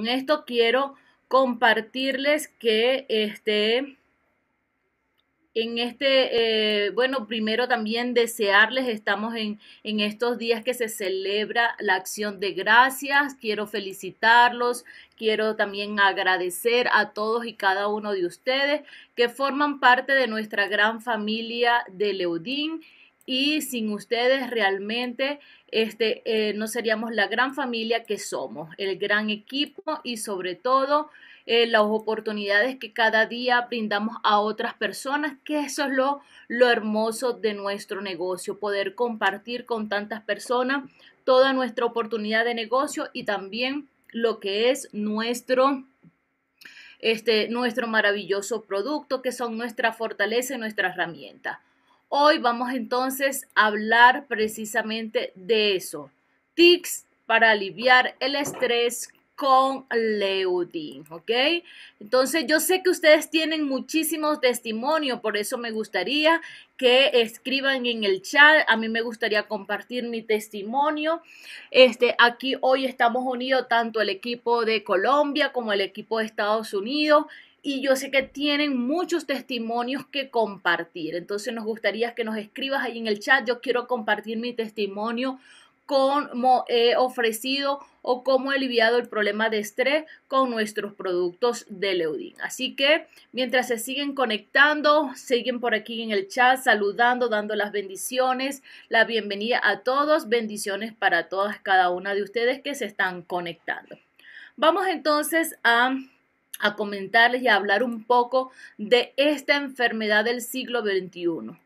Con esto quiero compartirles que este, en este, eh, bueno, primero también desearles, estamos en, en, estos días que se celebra la acción de gracias, quiero felicitarlos, quiero también agradecer a todos y cada uno de ustedes que forman parte de nuestra gran familia de Leudín y sin ustedes realmente este, eh, no seríamos la gran familia que somos, el gran equipo y sobre todo eh, las oportunidades que cada día brindamos a otras personas, que eso es lo, lo hermoso de nuestro negocio, poder compartir con tantas personas toda nuestra oportunidad de negocio y también lo que es nuestro este, nuestro maravilloso producto, que son nuestra fortaleza y nuestra herramienta. Hoy vamos entonces a hablar precisamente de eso. Tics para aliviar el estrés con leudin, ¿ok? Entonces yo sé que ustedes tienen muchísimos testimonios, por eso me gustaría que escriban en el chat, a mí me gustaría compartir mi testimonio. Este, aquí hoy estamos unidos tanto el equipo de Colombia como el equipo de Estados Unidos y yo sé que tienen muchos testimonios que compartir. Entonces nos gustaría que nos escribas ahí en el chat. Yo quiero compartir mi testimonio cómo he ofrecido o cómo he aliviado el problema de estrés con nuestros productos de Leudin. Así que mientras se siguen conectando, siguen por aquí en el chat saludando, dando las bendiciones, la bienvenida a todos, bendiciones para todas cada una de ustedes que se están conectando. Vamos entonces a a comentarles y a hablar un poco de esta enfermedad del siglo XXI.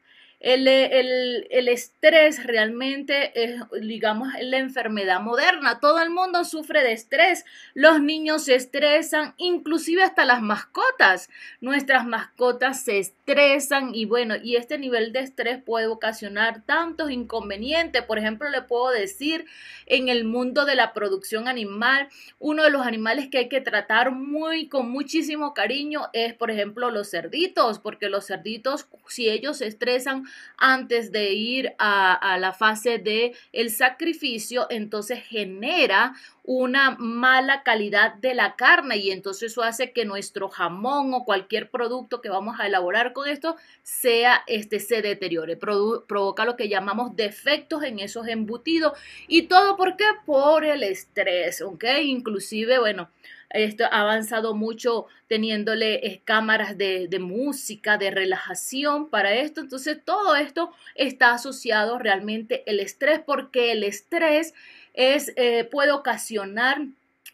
El, estrés realmente es, digamos, la enfermedad moderna. Todo el mundo sufre de estrés. Los niños se estresan, inclusive hasta las mascotas. Nuestras mascotas se estresan y bueno, y este nivel de estrés puede ocasionar tantos inconvenientes. Por ejemplo, le puedo decir, en el mundo de la producción animal, uno de los animales que hay que tratar muy con muchísimo cariño es, por ejemplo, los cerditos, porque los cerditos, si ellos se estresan, antes de ir a, la fase de el sacrificio, entonces genera una mala calidad de la carne y entonces eso hace que nuestro jamón o cualquier producto que vamos a elaborar con esto sea este se deteriore, provoca lo que llamamos defectos en esos embutidos y todo por qué? Por el estrés, ¿ok? Inclusive, bueno, esto ha avanzado mucho teniéndole cámaras de, música, de relajación para esto. Entonces todo esto está asociado realmente al estrés porque el estrés es, eh, puede ocasionar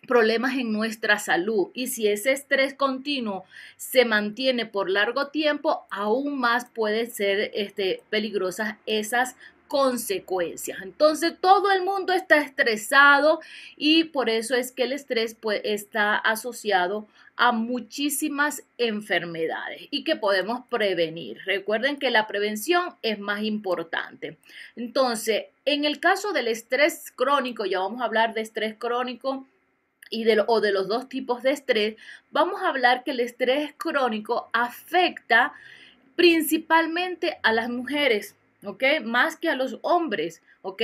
problemas en nuestra salud y si ese estrés continuo se mantiene por largo tiempo, aún más pueden ser este, peligrosas esas consecuencias. Entonces todo el mundo está estresado y por eso es que el estrés pues, está asociado a muchísimas enfermedades y que podemos prevenir. Recuerden que la prevención es más importante. Entonces, en el caso del estrés crónico, ya vamos a hablar de estrés crónico, y de, o de los dos tipos de estrés, vamos a hablar que el estrés crónico afecta principalmente a las mujeres. ¿ok? Más que a los hombres, ¿ok?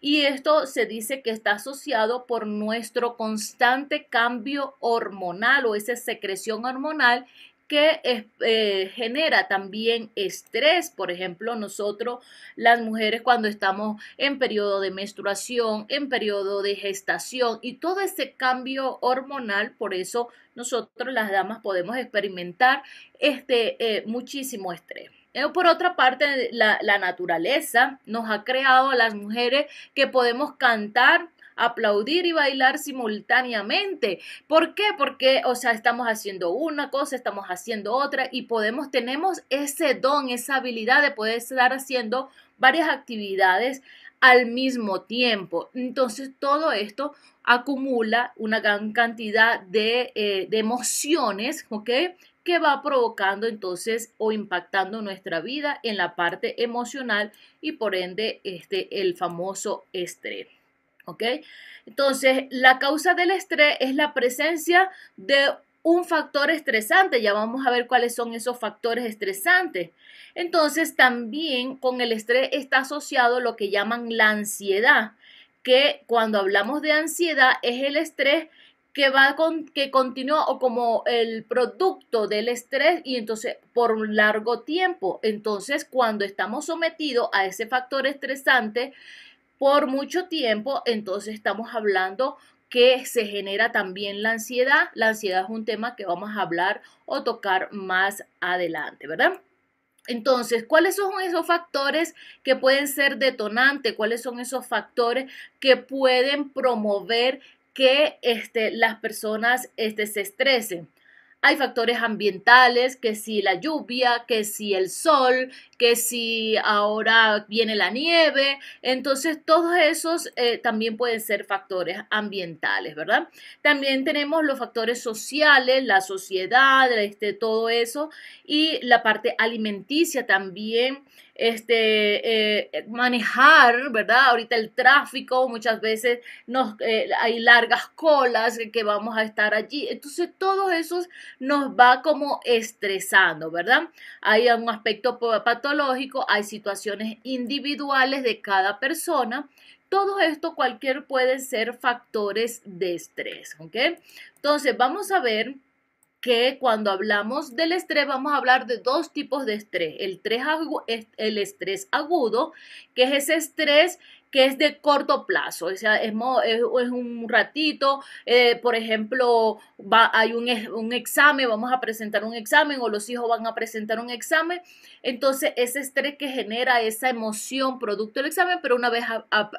Y esto se dice que está asociado por nuestro constante cambio hormonal o esa secreción hormonal que eh, genera también estrés. Por ejemplo, nosotros las mujeres cuando estamos en periodo de menstruación, en periodo de gestación y todo ese cambio hormonal, por eso nosotros las damas podemos experimentar este eh, muchísimo estrés. Eh, por otra parte, la, naturaleza nos ha creado a las mujeres que podemos cantar aplaudir y bailar simultáneamente. ¿Por qué? Porque, o sea, estamos haciendo una cosa, estamos haciendo otra y podemos, tenemos ese don, esa habilidad de poder estar haciendo varias actividades al mismo tiempo. Entonces, todo esto acumula una gran cantidad de eh, emociones, ¿ok? que va provocando entonces o impactando nuestra vida en la parte emocional y por ende este, el famoso estrés. ¿Ok? Entonces, la causa del estrés es la presencia de un factor estresante. Ya vamos a ver cuáles son esos factores estresantes. Entonces, también con el estrés está asociado lo que llaman la ansiedad, que cuando hablamos de ansiedad es el estrés que va con, que continúa o como el producto del estrés y entonces por un largo tiempo. Entonces, cuando estamos sometidos a ese factor estresante por mucho tiempo, entonces estamos hablando que se genera también la ansiedad. La ansiedad es un tema que vamos a hablar o tocar más adelante, ¿verdad? Entonces, ¿cuáles son esos factores que pueden ser detonantes? ¿Cuáles son esos factores que pueden promover que este, las personas este, se estresen. Hay factores ambientales, que si la lluvia, que si el sol, que si ahora viene la nieve. Entonces, todos esos eh, también pueden ser factores ambientales, ¿verdad? También tenemos los factores sociales, la sociedad, este, todo eso, y la parte alimenticia también este, eh, manejar, ¿verdad? Ahorita el tráfico, muchas veces nos, eh, hay largas colas que vamos a estar allí. Entonces, todo eso nos va como estresando, ¿verdad? Hay un aspecto patológico, hay situaciones individuales de cada persona. Todo esto, cualquier puede ser factores de estrés, ¿ok? Entonces, vamos a ver que cuando hablamos del estrés vamos a hablar de dos tipos de estrés. El, estrés agudo, que es ese estrés que es de corto plazo, o sea, es, un ratito, eh, por ejemplo, hay un, examen, vamos a presentar un examen o los hijos van a presentar un examen, entonces ese estrés que genera esa emoción producto del examen, pero una vez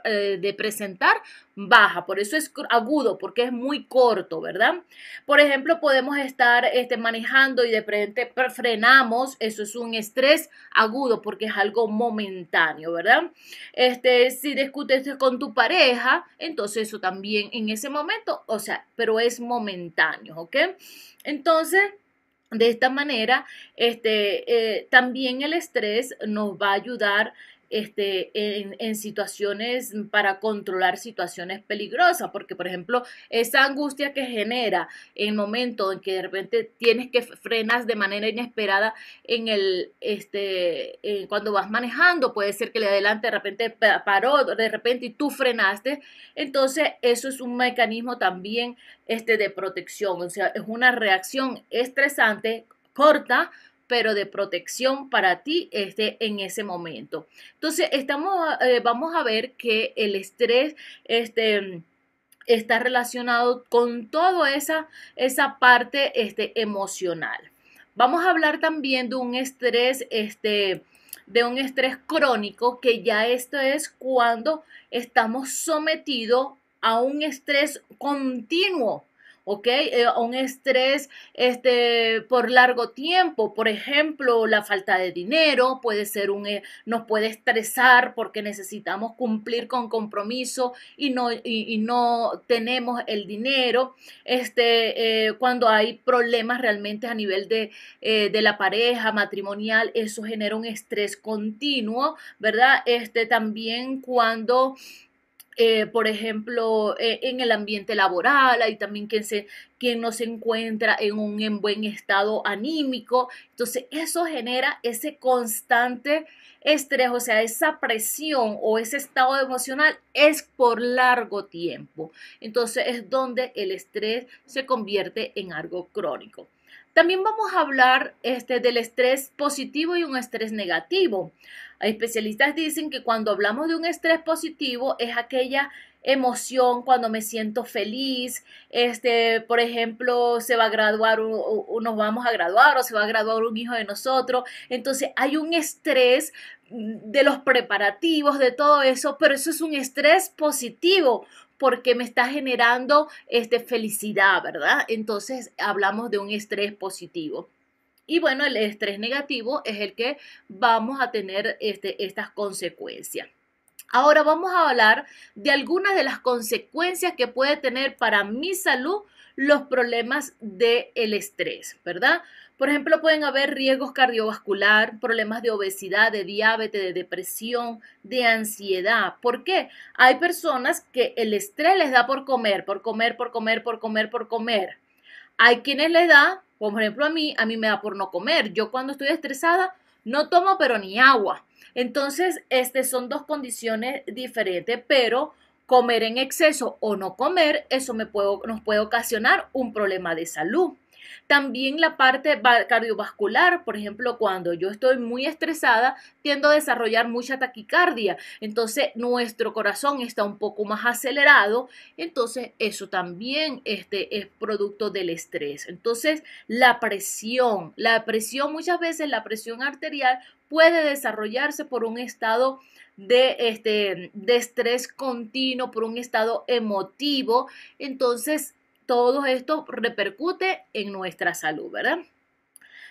eh, de presentar, baja, por eso es agudo, porque es muy corto, ¿verdad? Por ejemplo, podemos estar este, manejando y de repente frenamos, eso es un estrés agudo porque es algo momentáneo, ¿verdad? Este, si discutes con tu pareja, entonces eso también en ese momento, o sea, pero es momentáneo, ¿ok? Entonces... De esta manera, este, eh, también el estrés nos va a ayudar este, en, en, situaciones, para controlar situaciones peligrosas, porque por ejemplo, esa angustia que genera en el momento en que de repente tienes que frenas de manera inesperada en el, este, eh, cuando vas manejando, puede ser que le adelante de repente paró, de repente y tú frenaste, entonces eso es un mecanismo también este, de protección, o sea, es una reacción estresante corta pero de protección para ti este, en ese momento. Entonces, estamos, eh, vamos a ver que el estrés, este, está relacionado con toda esa, esa parte este, emocional. Vamos a hablar también de un estrés, este, de un estrés crónico, que ya esto es cuando estamos sometidos a un estrés continuo ¿ok? Eh, un estrés este, por largo tiempo, por ejemplo, la falta de dinero puede ser un, eh, nos puede estresar porque necesitamos cumplir con compromiso y no, y, no tenemos el dinero, este, eh, cuando hay problemas realmente a nivel de, de, la pareja matrimonial, eso genera un estrés continuo, ¿verdad? Este, también cuando... Eh, por ejemplo, eh, en el ambiente laboral, hay también quien, se, no se encuentra en un en buen estado anímico. Entonces, eso genera ese constante estrés, o sea, esa presión o ese estado emocional es por largo tiempo. Entonces, es donde el estrés se convierte en algo crónico. También vamos a hablar este, del estrés positivo y un estrés negativo. Hay especialistas dicen que cuando hablamos de un estrés positivo es aquella emoción cuando me siento feliz, este, por ejemplo, se va a graduar nos vamos a graduar o se va a graduar un hijo de nosotros. Entonces hay un estrés mm, de los preparativos, de todo eso, pero eso es un estrés positivo porque me está generando este, felicidad, ¿verdad? Entonces hablamos de un estrés positivo. Y bueno, el estrés negativo es el que vamos a tener este, estas consecuencias. Ahora vamos a hablar de algunas de las consecuencias que puede tener para mi salud los problemas del estrés, ¿verdad? Por ejemplo, pueden haber riesgos cardiovascular, problemas de obesidad, de diabetes, de depresión, de ansiedad. ¿Por qué? Hay personas que el estrés les da por comer, por comer, por comer, por comer, por comer. Hay quienes les da, por ejemplo a mí, a mí me da por no comer. Yo cuando estoy estresada no tomo pero ni agua. Entonces, este son dos condiciones diferentes, pero comer en exceso o no comer, eso me nos puede ocasionar un problema de salud. También la parte cardiovascular, por ejemplo, cuando yo estoy muy estresada, tiendo a desarrollar mucha taquicardia. Entonces, nuestro corazón está un poco más acelerado. Entonces, eso también este, es producto del estrés. Entonces, la presión, la presión muchas veces, la presión arterial puede desarrollarse por un estado de, este, de estrés continuo, por un estado emotivo. Entonces, todo esto repercute en nuestra salud, ¿verdad?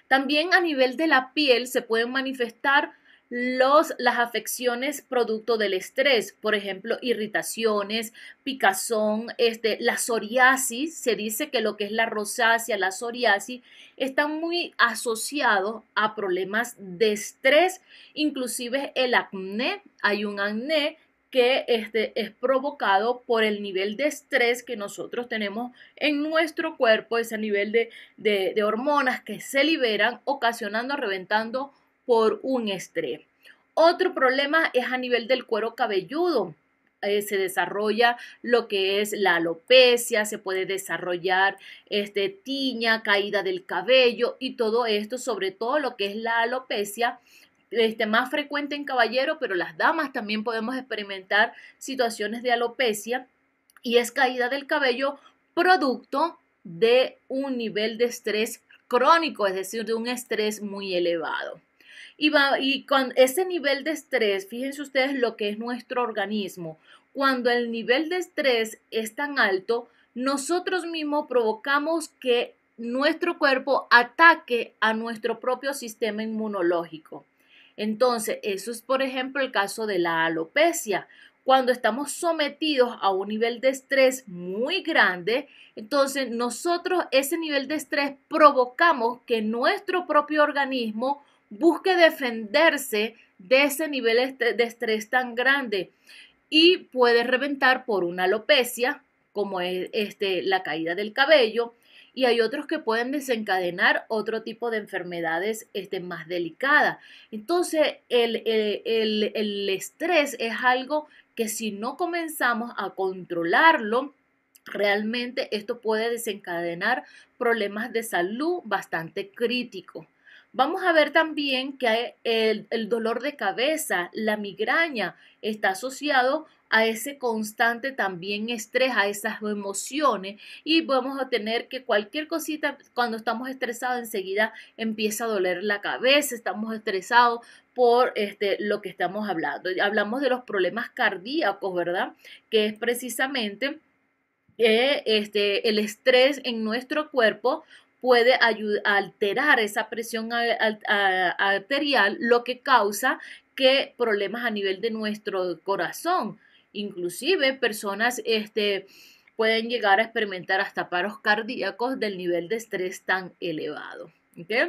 También a nivel de la piel se pueden manifestar los, las afecciones producto del estrés, por ejemplo, irritaciones, picazón, este, la psoriasis, se dice que lo que es la rosácea, la psoriasis, están muy asociados a problemas de estrés, inclusive el acné, hay un acné que este, es provocado por el nivel de estrés que nosotros tenemos en nuestro cuerpo, ese nivel de, hormonas que se liberan ocasionando, reventando por un estrés. Otro problema es a nivel del cuero cabelludo. Eh, se desarrolla lo que es la alopecia, se puede desarrollar este, tiña, caída del cabello y todo esto, sobre todo lo que es la alopecia, este, más frecuente en caballero, pero las damas también podemos experimentar situaciones de alopecia y es caída del cabello producto de un nivel de estrés crónico, es decir, de un estrés muy elevado. Y, y con ese nivel de estrés, fíjense ustedes lo que es nuestro organismo. Cuando el nivel de estrés es tan alto, nosotros mismos provocamos que nuestro cuerpo ataque a nuestro propio sistema inmunológico. Entonces, eso es, por ejemplo, el caso de la alopecia. Cuando estamos sometidos a un nivel de estrés muy grande, entonces nosotros ese nivel de estrés provocamos que nuestro propio organismo busque defenderse de ese nivel de estrés tan grande y puede reventar por una alopecia, como es este, la caída del cabello, y hay otros que pueden desencadenar otro tipo de enfermedades este, más delicadas. Entonces, el, el, el, el estrés es algo que si no comenzamos a controlarlo, realmente esto puede desencadenar problemas de salud bastante críticos. Vamos a ver también que el, dolor de cabeza, la migraña, está asociado a ese constante también estrés, a esas emociones y vamos a tener que cualquier cosita cuando estamos estresados enseguida empieza a doler la cabeza, estamos estresados por este, lo que estamos hablando. Hablamos de los problemas cardíacos, ¿verdad? Que es precisamente eh, este, el estrés en nuestro cuerpo puede alterar esa presión arterial, lo que causa que problemas a nivel de nuestro corazón. Inclusive personas este, pueden llegar a experimentar hasta paros cardíacos del nivel de estrés tan elevado. ¿okay?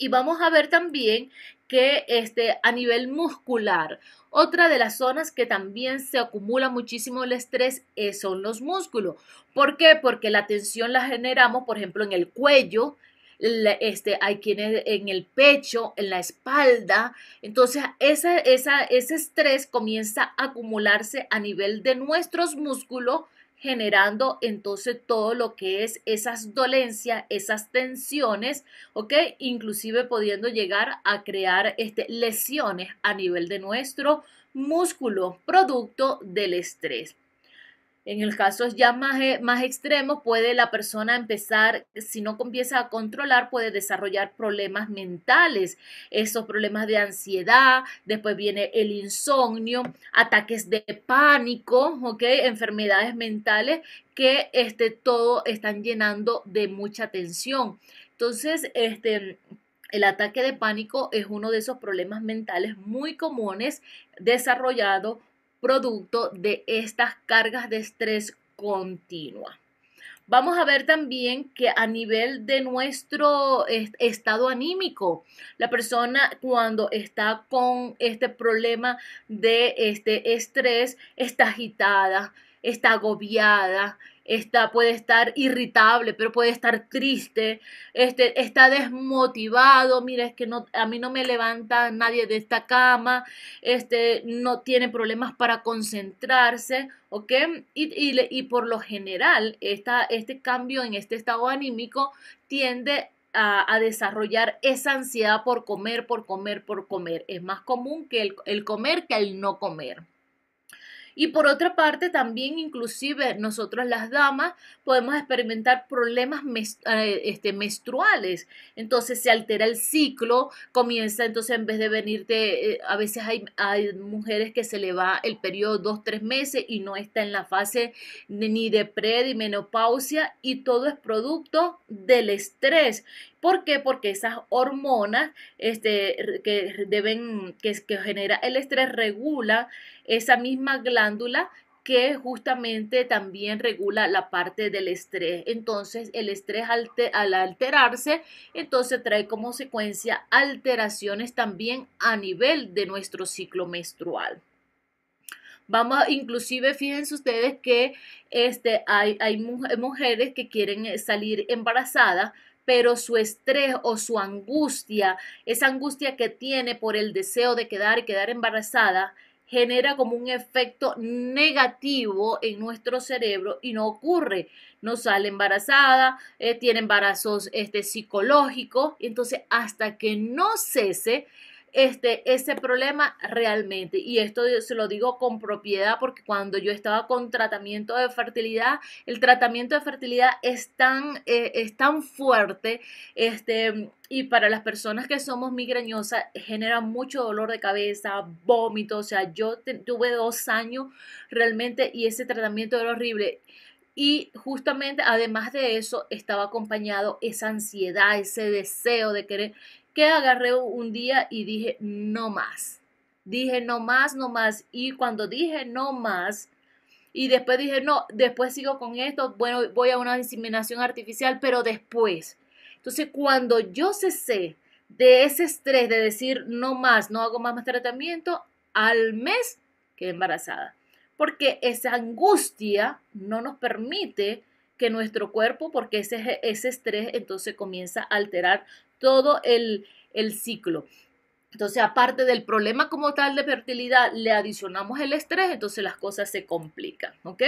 Y vamos a ver también que este, a nivel muscular, otra de las zonas que también se acumula muchísimo el estrés eh, son los músculos. ¿Por qué? Porque la tensión la generamos, por ejemplo, en el cuello, este, hay quienes en el pecho, en la espalda. Entonces, ese estrés comienza a acumularse a nivel de nuestros músculos generando entonces todo lo que es esas dolencias, esas tensiones, ¿ok? Inclusive pudiendo llegar a crear este, lesiones a nivel de nuestro músculo, producto del estrés. En el caso ya eh, más, extremo, puede la persona empezar, si no comienza a controlar, puede desarrollar problemas mentales, esos problemas de ansiedad, después viene el insomnio, ataques de pánico, ¿ok? Enfermedades mentales que este, todo están llenando de mucha tensión. Entonces, este... El ataque de pánico es uno de esos problemas mentales muy comunes desarrollado producto de estas cargas de estrés continua. Vamos a ver también que a nivel de nuestro estado anímico, la persona cuando está con este problema de este estrés está agitada, está agobiada, puede estar irritable, pero puede estar triste, este, está desmotivado, mira, es que no, a mí no me levanta nadie de esta cama, este, no tiene problemas para concentrarse, ¿ok? Y, y por lo general, este cambio en este estado anímico tiende a, desarrollar esa ansiedad por comer, por comer, por comer. Es más común que el comer que el no comer. Y por otra parte, también inclusive nosotros las damas podemos experimentar problemas eh, este, menstruales. Entonces se altera el ciclo, comienza entonces en vez de venirte, eh, a veces hay, hay, mujeres que se le va el periodo dos, tres meses y no está en la fase ni de pre menopausia y todo es producto del estrés ¿Por qué? Porque esas hormonas este, que deben, que, genera el estrés regula esa misma glándula que justamente también regula la parte del estrés. Entonces, el estrés al alterarse, entonces trae como secuencia alteraciones también a nivel de nuestro ciclo menstrual. Vamos, inclusive fíjense ustedes que este, hay, hay mujeres que quieren eh, salir embarazadas, pero su estrés o su angustia, esa angustia que tiene por el deseo de quedar y quedar embarazada, genera como un efecto negativo en nuestro cerebro y no ocurre. No sale embarazada, eh, tiene embarazos este, psicológicos, entonces hasta que no cese, este, ese problema realmente. Y esto se lo digo con propiedad porque cuando yo estaba con tratamiento de fertilidad, el tratamiento de fertilidad es tan, eh, es tan fuerte este, y para las personas que somos migrañosas genera mucho dolor de cabeza, vómito. O sea, yo tuve dos años realmente y ese tratamiento era horrible. Y justamente además de eso estaba acompañado esa ansiedad, ese deseo de querer que agarré un día y dije, no más. Dije, no más, no más. Y cuando dije, no más, y después dije, no, después sigo con esto, bueno, voy a una diseminación artificial, pero después. Entonces, cuando yo cesé de ese estrés de decir, no más, no hago más, tratamiento, al mes quedé embarazada. Porque esa angustia no nos permite que nuestro cuerpo, porque ese, ese estrés entonces comienza a alterar todo el, ciclo. Entonces, aparte del problema como tal de fertilidad, le adicionamos el estrés, entonces las cosas se complican, ¿ok?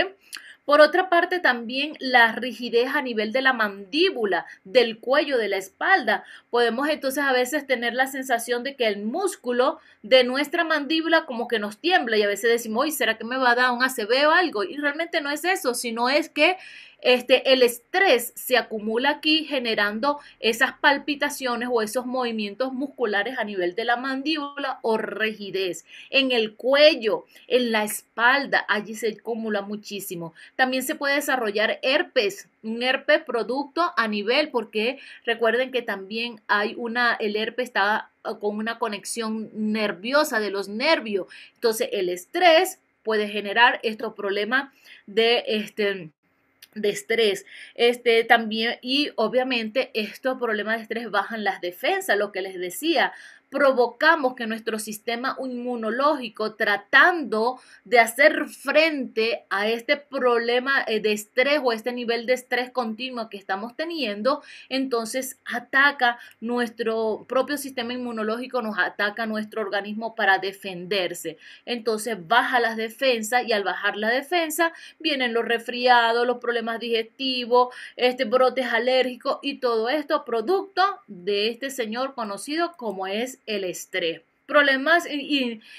Por otra parte, también la rigidez a nivel de la mandíbula, del cuello, de la espalda. Podemos entonces a veces tener la sensación de que el músculo de nuestra mandíbula como que nos tiembla y a veces decimos, oye, ¿será que me va a dar un ACV o algo? Y realmente no es eso, sino es que este, el estrés se acumula aquí generando esas palpitaciones o esos movimientos musculares a nivel de la mandíbula o rigidez. En el cuello, en la espalda, allí se acumula muchísimo. También se puede desarrollar herpes, un herpes producto a nivel, porque recuerden que también hay una, el herpes está eh, con una conexión nerviosa de los nervios. Entonces, el estrés puede generar estos problemas de este de estrés. Este también, y obviamente estos problemas de estrés bajan las defensas, lo que les decía, provocamos que nuestro sistema inmunológico, tratando de hacer frente a este problema eh, de estrés o este nivel de estrés continuo que estamos teniendo, entonces ataca nuestro propio sistema inmunológico, nos ataca nuestro organismo para defenderse. Entonces baja las defensas y al bajar la defensa vienen los resfriados, los problemas digestivos, este, brotes alérgicos y todo esto producto de este señor conocido como es el estrés problemas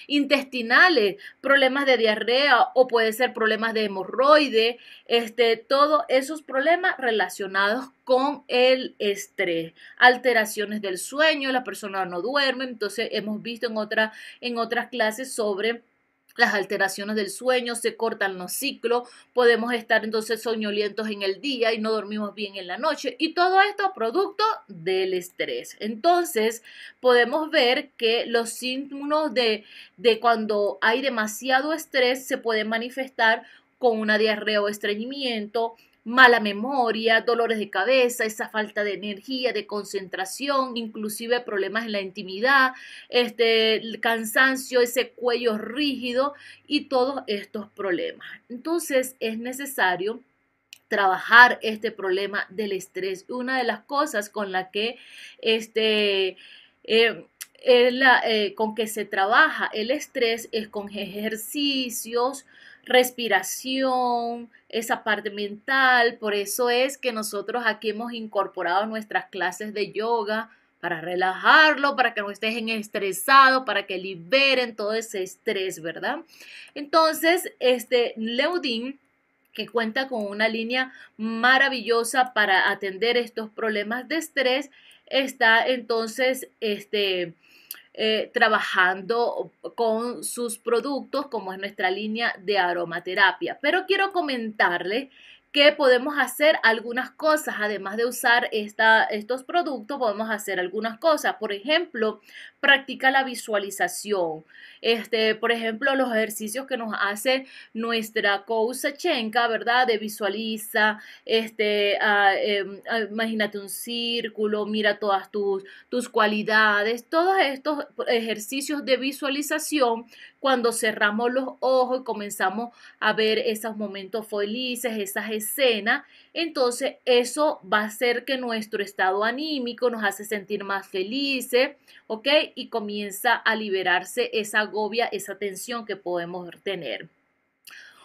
intestinales, problemas de diarrea o puede ser problemas de hemorroide, este, todos esos problemas relacionados con el estrés, alteraciones del sueño, la persona no duerme, entonces hemos visto en, en otras clases sobre las alteraciones del sueño, se cortan los ciclos, podemos estar entonces soñolientos en el día y no dormimos bien en la noche y todo esto producto del estrés. Entonces podemos ver que los síntomas de, de cuando hay demasiado estrés se pueden manifestar con una diarrea o estreñimiento, mala memoria, dolores de cabeza, esa falta de energía, de concentración, inclusive problemas en la intimidad, este cansancio, ese cuello rígido y todos estos problemas. Entonces es necesario trabajar este problema del estrés. Una de las cosas con la que este eh, eh, con que se trabaja el estrés es con ejercicios, respiración, esa parte mental. Por eso es que nosotros aquí hemos incorporado nuestras clases de yoga para relajarlo, para que no estén estresados, para que liberen todo ese estrés, ¿verdad? Entonces, este Leudin que cuenta con una línea maravillosa para atender estos problemas de estrés, está entonces este, eh, trabajando con sus productos, como es nuestra línea de aromaterapia. Pero quiero comentarles que podemos hacer algunas cosas, además de usar estos productos, podemos hacer algunas cosas. Por ejemplo, practica la visualización. Este, por ejemplo, los ejercicios que nos hace nuestra coach Chenka, ¿verdad? De visualiza, este, ah, em, ah, imagínate un círculo, mira todas tus, tus cualidades, todos estos ejercicios de visualización cuando cerramos los ojos y comenzamos a ver esos momentos felices, esas escenas, entonces eso va a hacer que nuestro estado anímico nos hace sentir más felices, ¿ok? y comienza a liberarse esa agobia, esa tensión que podemos tener.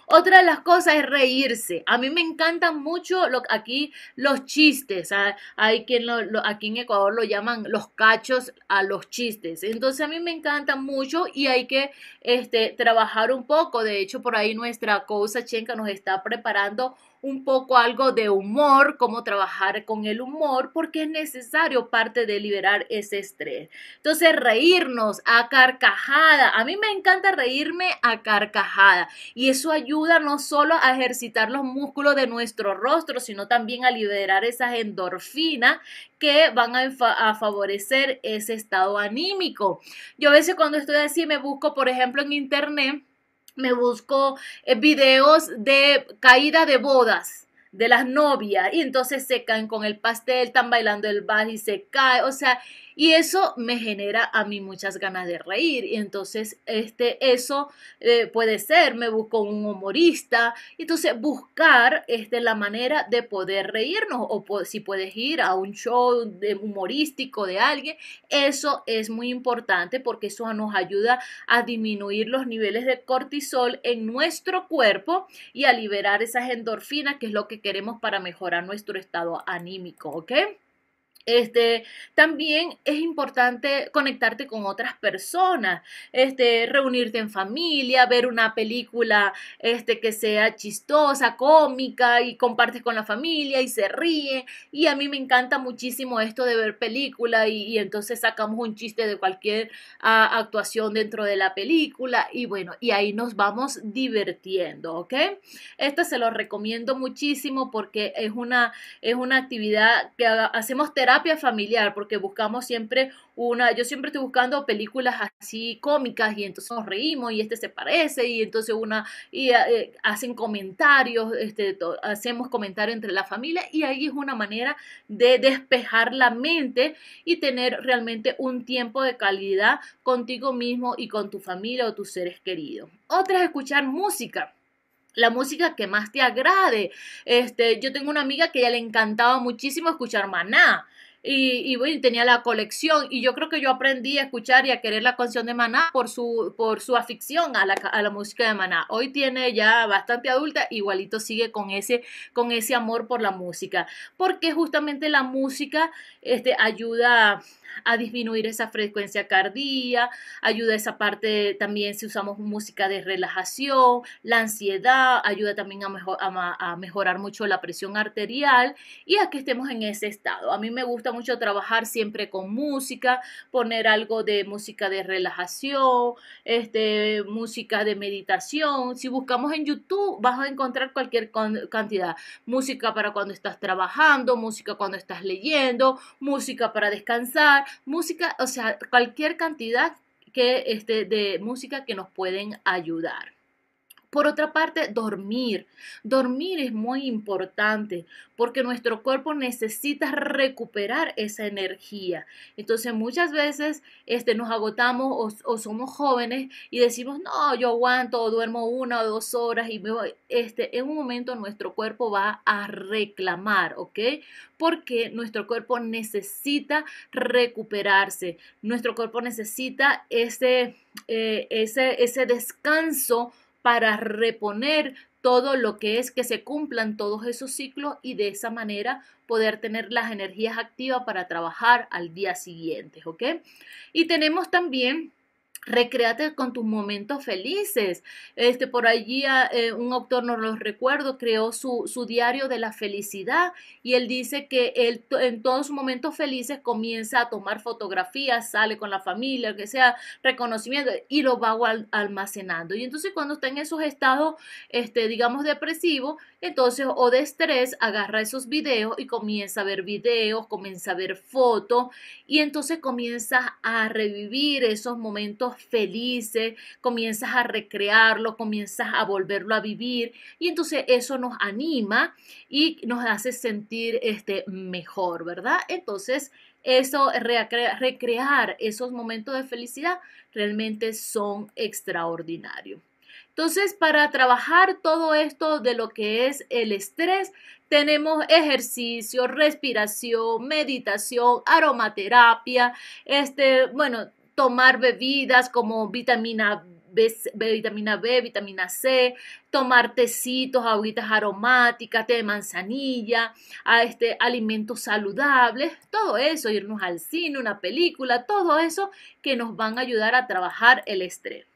Otra de las cosas es reírse. A mí me encantan mucho aquí los chistes. Ah, hay quien lo, aquí en Ecuador lo llaman los cachos a los chistes. Entonces a mí me encantan mucho y hay que este, trabajar un poco. De hecho, por ahí nuestra cosa chenca nos está preparando un poco algo de humor, cómo trabajar con el humor, porque es necesario parte de liberar ese estrés. Entonces, reírnos a carcajada. A mí me encanta reírme a carcajada y eso ayuda no solo a ejercitar los músculos de nuestro rostro, sino también a liberar esas endorfinas que van a, favorecer ese estado anímico. Yo a veces cuando estoy así me busco, por ejemplo, en internet, me busco eh, videos de caída de bodas de las novias y entonces se caen con el pastel, están bailando el bar y se cae, o sea, y eso me genera a mí muchas ganas de reír y entonces este eso eh, puede ser me busco un humorista y entonces buscar este la manera de poder reírnos o si puedes ir a un show de humorístico de alguien eso es muy importante porque eso nos ayuda a disminuir los niveles de cortisol en nuestro cuerpo y a liberar esas endorfinas que es lo que queremos para mejorar nuestro estado anímico, ¿ok? Este, también es importante conectarte con otras personas, este, reunirte en familia, ver una película este, que sea chistosa, cómica y compartes con la familia y se ríe. Y a mí me encanta muchísimo esto de ver película y, entonces sacamos un chiste de cualquier ah, actuación dentro de la película y bueno, y ahí nos vamos divirtiendo, ¿ok? esto se lo recomiendo muchísimo porque es una, es una actividad que hacemos terapia familiar, porque buscamos siempre una, yo siempre estoy buscando películas así cómicas y entonces nos reímos y este se parece y entonces una, y eh, eh, hacen comentarios, este, hacemos comentarios entre la familia y ahí es una manera de despejar la mente y tener realmente un tiempo de calidad contigo mismo y con tu familia o tus seres queridos. Otra es escuchar música la música que más te agrade. Este, yo tengo una amiga que a ella le encantaba muchísimo escuchar maná y, tenía la colección y yo creo que yo aprendí a escuchar y a querer la canción de Maná por su, por su afición a la, música de Maná. Hoy tiene ya bastante adulta, igualito sigue con ese, con ese amor por la música, porque justamente la música este, ayuda a disminuir esa frecuencia cardíaca, ayuda esa parte también si usamos música de relajación, la ansiedad, ayuda también a, a mejorar mucho la presión arterial y a que estemos en ese estado. A mí me gusta mucho trabajar siempre con música, poner algo de música de relajación, este, música de meditación. Si buscamos en YouTube vas a encontrar cualquier cantidad. Música para cuando estás trabajando, música cuando estás leyendo, música para descansar, música, o sea, cualquier cantidad que, este, de música que nos pueden ayudar. Por otra parte, dormir. Dormir es muy importante porque nuestro cuerpo necesita recuperar esa energía. Entonces muchas veces este, nos agotamos o, somos jóvenes y decimos, no, yo aguanto duermo una o dos horas y me voy. Este, en un momento nuestro cuerpo va a reclamar, ¿ok? Porque nuestro cuerpo necesita recuperarse. Nuestro cuerpo necesita ese, eh, ese descanso para reponer todo lo que es que se cumplan todos esos ciclos y de esa manera poder tener las energías activas para trabajar al día siguiente, ¿ok? Y tenemos también recréate con tus momentos felices. Este, por allí ah, eh, un autor, no los recuerdo, creó su, diario de la felicidad y él dice que él en todos sus momentos felices comienza a tomar fotografías, sale con la familia, que sea reconocimiento y lo va almacenando. Y entonces cuando está en esos estados, este, digamos, depresivos, entonces o de estrés, agarra esos videos y comienza a ver videos, comienza a ver fotos y entonces comienza a revivir esos momentos felices, comienzas a recrearlo, comienzas a volverlo a vivir y entonces eso nos anima y nos hace sentir este, mejor, ¿verdad? Entonces, eso, recrear esos momentos de felicidad realmente son extraordinarios. Entonces, para trabajar todo esto de lo que es el estrés, tenemos ejercicio, respiración, meditación, aromaterapia, este, bueno, tomar bebidas como vitamina B, vitamina B, vitamina C, tomar tecitos, aguitas aromáticas, té de manzanilla, a este, alimentos saludables, todo eso, irnos al cine, una película, todo eso que nos van a ayudar a trabajar el estrés.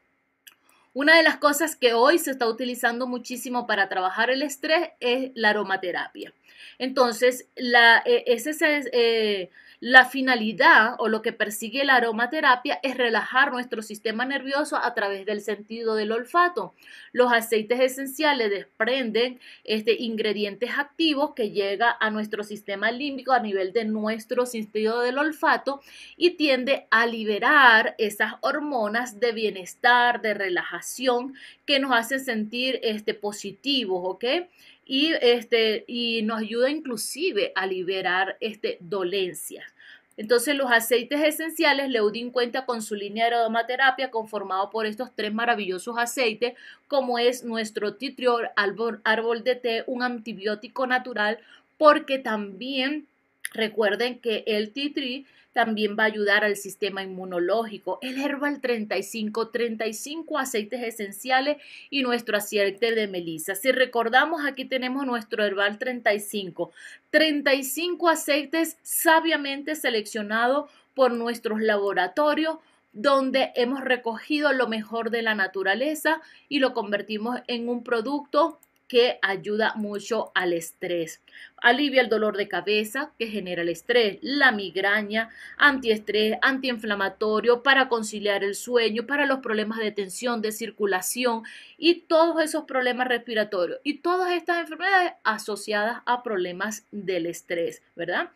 Una de las cosas que hoy se está utilizando muchísimo para trabajar el estrés es la aromaterapia. Entonces, la, e, ese es... La finalidad o lo que persigue la aromaterapia es relajar nuestro sistema nervioso a través del sentido del olfato. Los aceites esenciales desprenden este, ingredientes activos que llega a nuestro sistema límbico a nivel de nuestro sentido del olfato y tiende a liberar esas hormonas de bienestar, de relajación que nos hacen sentir este, positivos, ¿ok? y, este, y nos ayuda inclusive a liberar este, dolencias. Entonces los aceites esenciales, Leudin cuenta con su línea de aromaterapia conformado por estos tres maravillosos aceites, como es nuestro titriol, árbol, árbol de té, un antibiótico natural, porque también recuerden que el titri también va a ayudar al sistema inmunológico. El Herbal 35, 35 aceites esenciales y nuestro aceite de melisa. Si recordamos, aquí tenemos nuestro Herbal 35, 35 aceites sabiamente seleccionados por nuestros laboratorios donde hemos recogido lo mejor de la naturaleza y lo convertimos en un producto que ayuda mucho al estrés. Alivia el dolor de cabeza que genera el estrés, la migraña, antiestrés, antiinflamatorio, para conciliar el sueño, para los problemas de tensión, de circulación y todos esos problemas respiratorios y todas estas enfermedades asociadas a problemas del estrés, ¿verdad?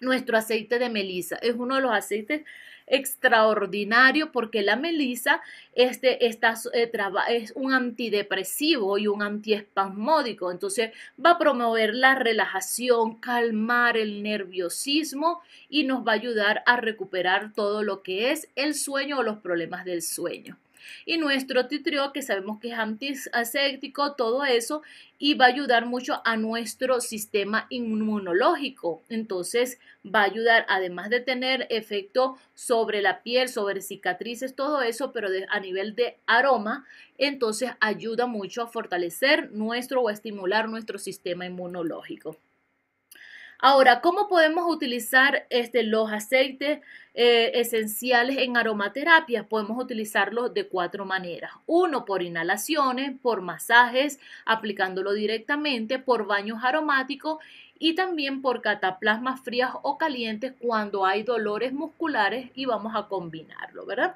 Nuestro aceite de melisa es uno de los aceites extraordinario porque la melisa este, está, eh, es un antidepresivo y un antiespasmódico, entonces va a promover la relajación, calmar el nerviosismo y nos va a ayudar a recuperar todo lo que es el sueño o los problemas del sueño y nuestro titrio, que sabemos que es antiséptico, todo eso y va a ayudar mucho a nuestro sistema inmunológico. Entonces va a ayudar además de tener efecto sobre la piel, sobre cicatrices, todo eso, pero a nivel de aroma, entonces ayuda mucho a fortalecer nuestro o estimular nuestro sistema inmunológico. Ahora, ¿cómo podemos utilizar este, los aceites eh, esenciales en aromaterapia? Podemos utilizarlos de cuatro maneras. Uno, por inhalaciones, por masajes, aplicándolo directamente, por baños aromáticos y también por cataplasmas frías o calientes cuando hay dolores musculares y vamos a combinarlo, ¿verdad?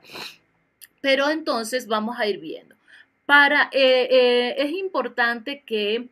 Pero entonces vamos a ir viendo. Para, eh, eh, es importante que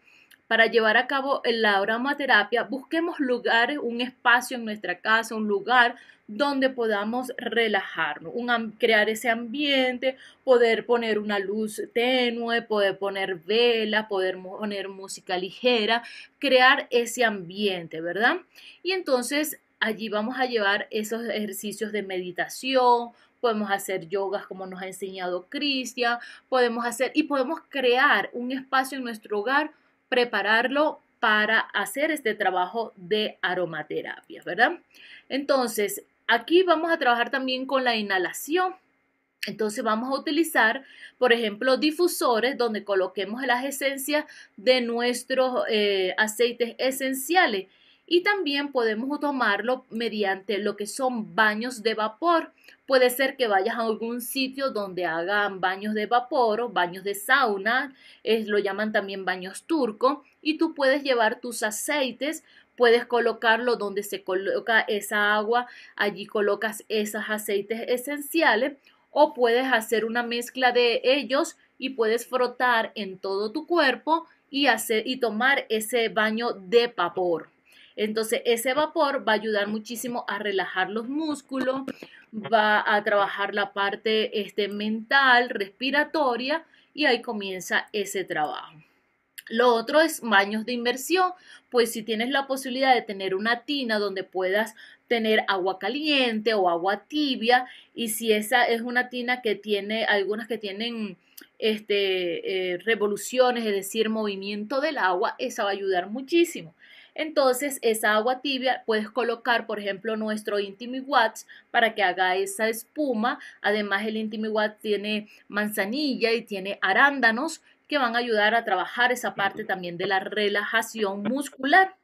para llevar a cabo la aromaterapia, busquemos lugares, un espacio en nuestra casa, un lugar donde podamos relajarnos, crear ese ambiente, poder poner una luz tenue, poder poner vela, poder poner música ligera, crear ese ambiente, ¿verdad? Y entonces allí vamos a llevar esos ejercicios de meditación, podemos hacer yogas como nos ha enseñado Cristian, podemos hacer y podemos crear un espacio en nuestro hogar prepararlo para hacer este trabajo de aromaterapia, ¿verdad? Entonces, aquí vamos a trabajar también con la inhalación. Entonces vamos a utilizar, por ejemplo, difusores donde coloquemos las esencias de nuestros eh, aceites esenciales y también podemos tomarlo mediante lo que son baños de vapor. Puede ser que vayas a algún sitio donde hagan baños de vapor o baños de sauna, es, lo llaman también baños turco, y tú puedes llevar tus aceites, puedes colocarlo donde se coloca esa agua, allí colocas esos aceites esenciales o puedes hacer una mezcla de ellos y puedes frotar en todo tu cuerpo y, hacer, y tomar ese baño de vapor. Entonces, ese vapor va a ayudar muchísimo a relajar los músculos, va a trabajar la parte este, mental, respiratoria, y ahí comienza ese trabajo. Lo otro es baños de inmersión, pues si tienes la posibilidad de tener una tina donde puedas tener agua caliente o agua tibia, y si esa es una tina que tiene, algunas que tienen este, eh, revoluciones, es decir, movimiento del agua, esa va a ayudar muchísimo. Entonces, esa agua tibia puedes colocar, por ejemplo, nuestro Intimi Watts para que haga esa espuma. Además, el Intimi Watts tiene manzanilla y tiene arándanos que van a ayudar a trabajar esa parte también de la relajación muscular.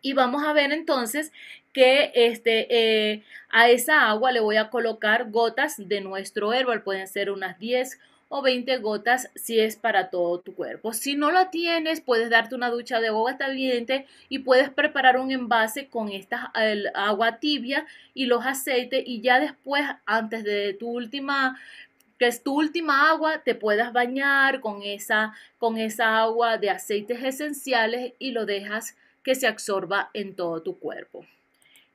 Y vamos a ver entonces que este, eh, a esa agua le voy a colocar gotas de nuestro herbal, pueden ser unas 10 o 20 gotas si es para todo tu cuerpo. Si no la tienes, puedes darte una ducha de agua caliente y puedes preparar un envase con esta el agua tibia y los aceites y ya después, antes de tu última que es tu última agua, te puedas bañar con esa, con esa agua de aceites esenciales y lo dejas que se absorba en todo tu cuerpo.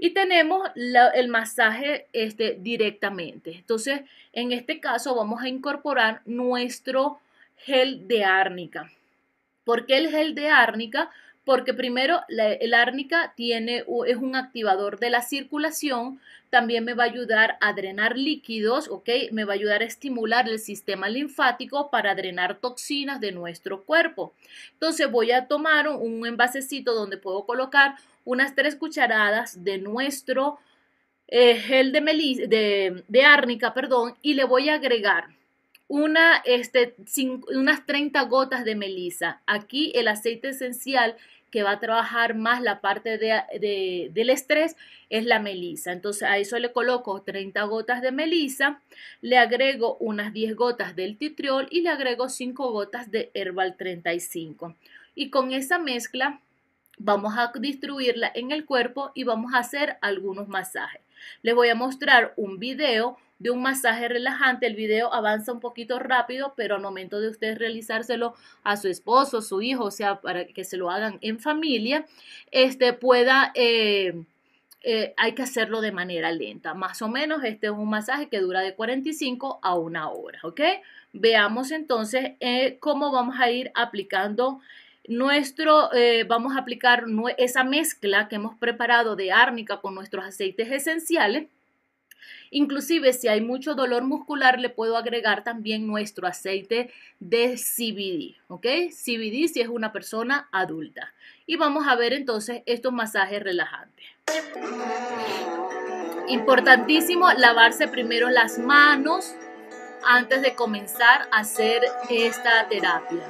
Y tenemos el masaje este, directamente. Entonces, en este caso vamos a incorporar nuestro gel de árnica. ¿Por qué el gel de árnica? Porque primero el árnica tiene, es un activador de la circulación, también me va a ayudar a drenar líquidos, ¿ok? Me va a ayudar a estimular el sistema linfático para drenar toxinas de nuestro cuerpo. Entonces voy a tomar un envasecito donde puedo colocar unas tres cucharadas de nuestro eh, gel de, de, árnica, perdón, y le voy a agregar una, este, unas 30 gotas de melisa. Aquí el aceite esencial que va a trabajar más la parte de, de, del estrés es la melisa. Entonces a eso le coloco 30 gotas de melisa, le agrego unas 10 gotas del titriol y le agrego 5 gotas de herbal 35. Y con esa mezcla Vamos a distribuirla en el cuerpo y vamos a hacer algunos masajes. Les voy a mostrar un video de un masaje relajante. El video avanza un poquito rápido, pero al momento de ustedes realizárselo a su esposo, su hijo, o sea, para que se lo hagan en familia, este pueda, eh, eh, hay que hacerlo de manera lenta. Más o menos este es un masaje que dura de 45 a una hora, ¿ok? Veamos entonces eh, cómo vamos a ir aplicando nuestro, eh, vamos a aplicar esa mezcla que hemos preparado de árnica con nuestros aceites esenciales. Inclusive si hay mucho dolor muscular le puedo agregar también nuestro aceite de CBD, ¿ok? CBD si es una persona adulta. Y vamos a ver entonces estos masajes relajantes. Importantísimo lavarse primero las manos antes de comenzar a hacer esta terapia.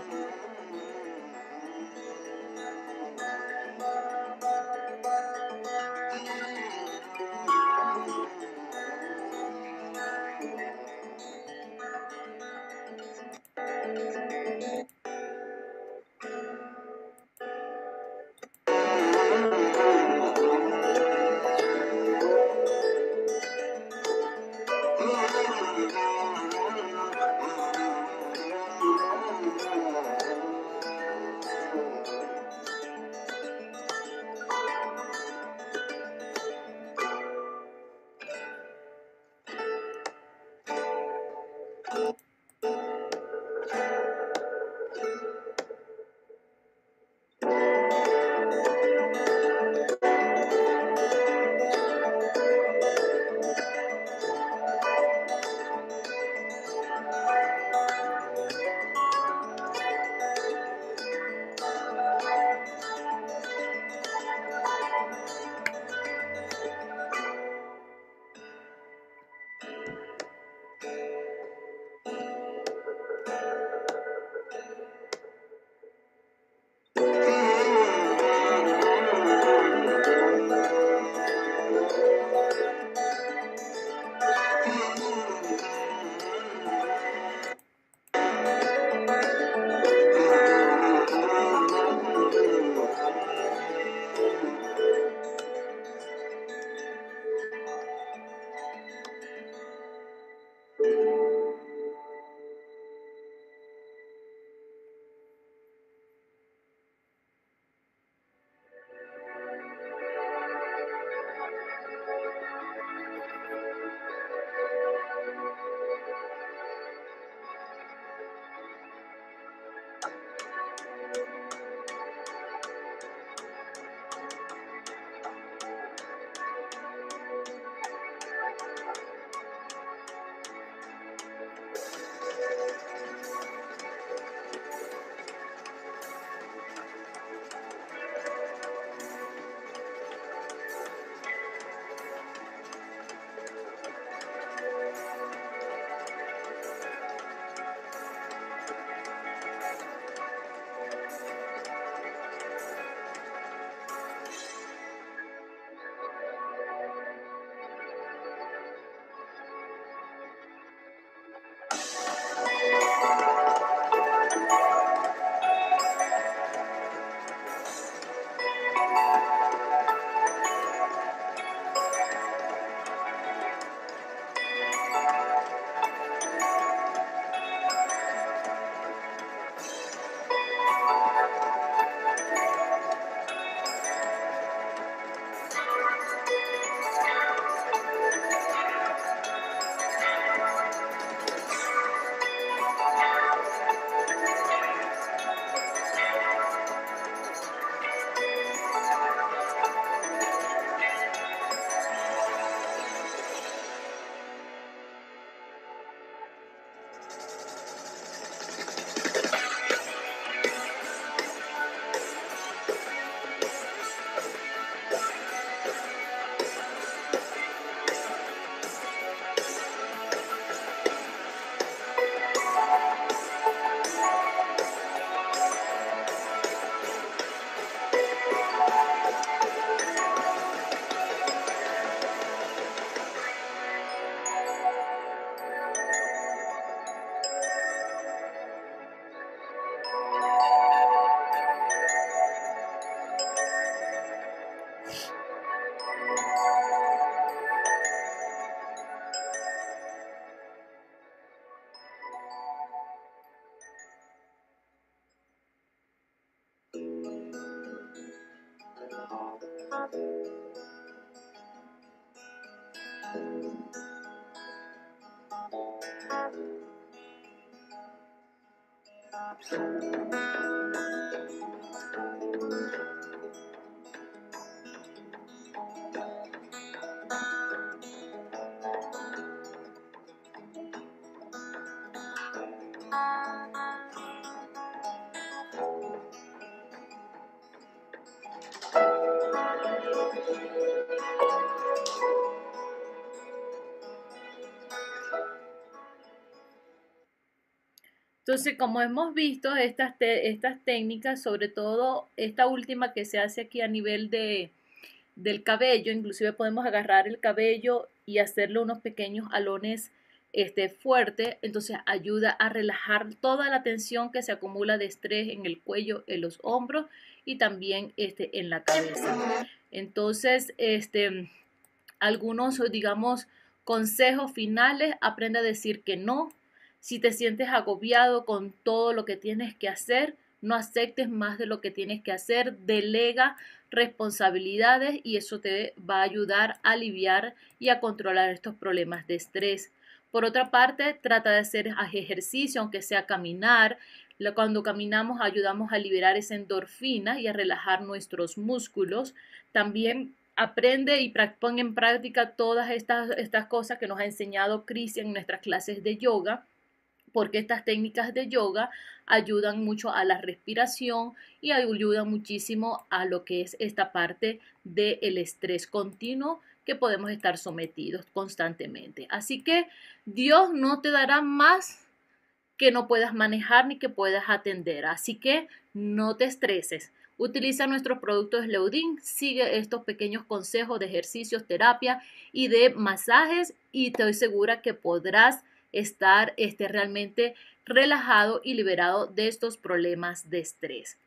Entonces, como hemos visto, estas, estas técnicas, sobre todo esta última que se hace aquí a nivel de, del cabello, inclusive podemos agarrar el cabello y hacerle unos pequeños alones este, fuerte, entonces ayuda a relajar toda la tensión que se acumula de estrés en el cuello, en los hombros y también este, en la cabeza. Entonces, este, algunos, digamos, consejos finales, aprende a decir que no, si te sientes agobiado con todo lo que tienes que hacer, no aceptes más de lo que tienes que hacer, delega responsabilidades y eso te va a ayudar a aliviar y a controlar estos problemas de estrés. Por otra parte, trata de hacer ejercicio, aunque sea caminar. Cuando caminamos ayudamos a liberar esa endorfina y a relajar nuestros músculos. También aprende y pon en práctica todas estas, estas cosas que nos ha enseñado Cristian en nuestras clases de yoga porque estas técnicas de yoga ayudan mucho a la respiración y ayudan muchísimo a lo que es esta parte del estrés continuo que podemos estar sometidos constantemente. Así que Dios no te dará más que no puedas manejar ni que puedas atender. Así que no te estreses. Utiliza nuestros productos Leudin, sigue estos pequeños consejos de ejercicios, terapia y de masajes y te estoy segura que podrás estar este, realmente relajado y liberado de estos problemas de estrés.